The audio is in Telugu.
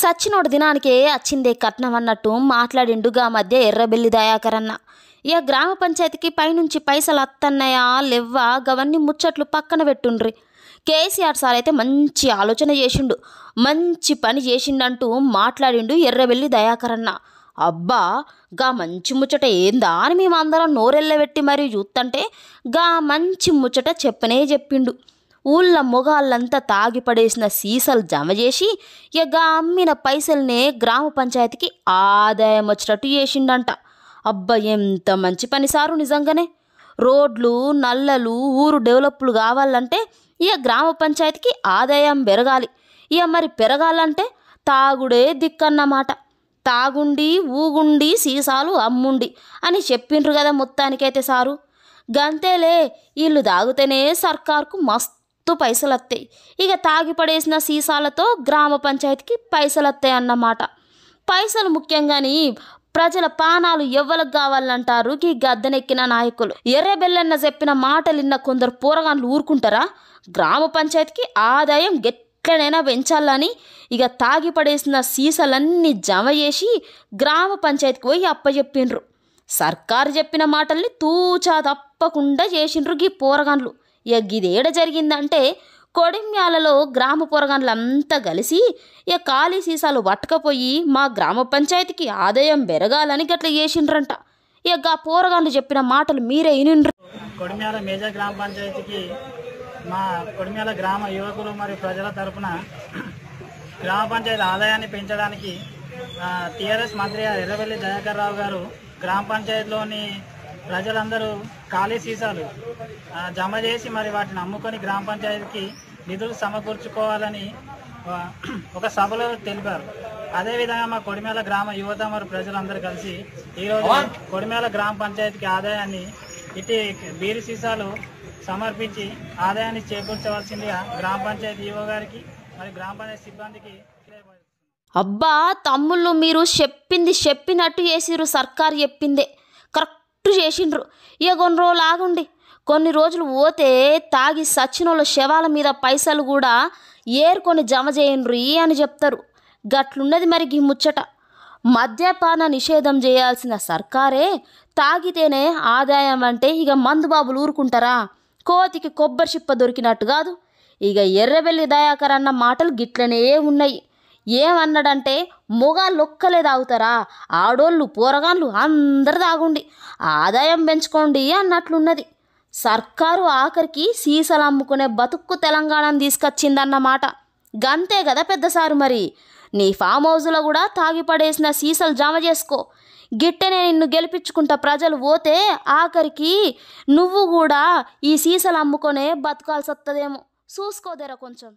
సచ్చినోడు దినానికే అచ్చిందే కట్నం అన్నట్టు మాట్లాడిండుగా మధ్య ఎర్రబెల్లి దయాకర్ అన్న ఇక గ్రామ పంచాయతీకి పైనుంచి పైసలు అత్తన్నయా లెవ్వా గవన్నీ ముచ్చట్లు పక్కన పెట్టుండ్రి కేసీఆర్ సార్ అయితే మంచి ఆలోచన చేసిండు మంచి పని చేసిండంటూ మాట్లాడిండు ఎర్రబెల్లి దయాకరన్న అబ్బా గా మంచి ముచ్చట ఏందా అని మేమందరం నోరెళ్ళబెట్టి మరీ చూస్తుంటే గా మంచి ముచ్చట చెప్పనే చెప్పిండు ఊళ్ళ మొగాళ్ళంతా తాగిపడేసిన సీసాలు జమ చేసి ఇక అమ్మిన పైసల్నే గ్రామ పంచాయతీకి ఆదాయం వచ్చినట్టు చేసిండంట అబ్బా ఎంత మంచి పని సారు నిజంగానే రోడ్లు నల్లలు ఊరు డెవలప్లు కావాలంటే ఇక గ్రామ పంచాయతీకి ఆదాయం పెరగాలి ఇక మరి పెరగాలంటే తాగుడే దిక్కన్నమాట తాగుండి ఊగుండి సీసాలు అమ్ముండి అని చెప్పిండ్రు కదా మొత్తానికైతే సారు గంతేలే వీళ్ళు తాగితేనే సర్కార్కు మస్తు మస్తు పైసలు వస్తాయి ఇక తాగి పడేసిన సీసాలతో గ్రామ పంచాయతీకి పైసలు వస్తాయి అన్నమాట పైసలు ముఖ్యంగాని ప్రజల పానాలు ఎవ్వలకు కావాలంటారు ఈ గద్దెనెక్కిన నాయకులు ఎర్రబెల్లన్న చెప్పిన మాటలిన్న కొందరు పూరగాన్లు ఊరుకుంటారా గ్రామ పంచాయతీకి ఆదాయం ఎట్లనైనా పెంచాలని ఇక తాగి పడేసిన సీసాలన్నీ జమ చేసి గ్రామ పంచాయతీకి పోయి అప్పచెప్పిండ్రు సర్కారు చెప్పిన మాటల్ని తూచా తప్పకుండా చేసిండ్రు ఈ పూరగాన్లు ఇక గిదేడ జరిగిందంటే కొడిమ్యాలలో గ్రామ పొరగన్లంతా కలిసి ఇక ఖాళీ సీసాలు పట్టకపోయి మా గ్రామ పంచాయతీకి ఆదాయం పెరగాలని గట్ల చేసిండ్రంట ఇక ఆ పోరగాళ్ళు చెప్పిన మాటలు మీరే వినిండ్రు కొడిమ్యాల మేజర్ గ్రామ పంచాయతీకి మా కొడిమ్యాల గ్రామ యువకులు మరియు ప్రజల తరఫున గ్రామ పంచాయతీ ఆదాయాన్ని పెంచడానికి టీఆర్ఎస్ మంత్రి ఎర్రవెల్లి దయాకర్ రావు గారు గ్రామ పంచాయతీలోని ప్రజలందరూ ఖాళీ సీసాలు జమ చేసి మరి వాటిని అమ్ముకొని గ్రామ పంచాయతీకి నిధులు సమకూర్చుకోవాలని ఒక సభలో తెలిపారు అదేవిధంగా మా కొడిమేల గ్రామ యువత మరియు ప్రజలందరూ కలిసి ఈరోజు కొడిమేల గ్రామ పంచాయతీకి ఆదాయాన్ని ఇటు బీరు సీసాలు సమర్పించి ఆదాయాన్ని చేకూర్చవలసిందిగా గ్రామ పంచాయతీ ఈవో గారికి మరి గ్రామ పంచాయతీ సిబ్బందికి అబ్బా తమ్ముళ్ళు మీరు చెప్పింది చెప్పినట్టు చేసిరు సర్కార్ చెప్పిందే కరెక్ట్ అట్టు చేసిండ్రు ఇక కొన్ని రోజులు ఆగుండి కొన్ని రోజులు పోతే తాగి సచ్చినోళ్ళ శవాల మీద పైసలు కూడా ఏరుకొని జమ చేయండ్రి అని చెప్తారు గట్లున్నది మరి గీ ముచ్చట మద్యపాన నిషేధం చేయాల్సిన సర్కారే తాగితేనే ఆదాయం అంటే ఇక మందుబాబులు ఊరుకుంటారా కోతికి కొబ్బరి చిప్ప దొరికినట్టు కాదు ఇక ఎర్రబెల్లి దయాకర్ అన్న మాటలు గిట్లనే ఉన్నాయి ఏమన్నాడంటే మొగాళ్ళు ఒక్కలే తాగుతారా ఆడోళ్ళు పోరగాళ్ళు అందరు తాగుండి ఆదాయం పెంచుకోండి అన్నట్లున్నది సర్కారు ఆఖరికి సీసలు అమ్ముకునే బతుక్కు తెలంగాణను తీసుకొచ్చిందన్నమాట గంతే కదా పెద్దసారు మరి నీ ఫామ్ హౌస్లో కూడా తాగిపడేసిన సీసలు జమ చేసుకో గిట్టెనే నిన్ను గెలిపించుకుంటా ప్రజలు పోతే ఆఖరికి నువ్వు కూడా ఈ సీసలు అమ్ముకొనే బతకాల్సి వస్తుందేమో చూసుకోదేరా కొంచెం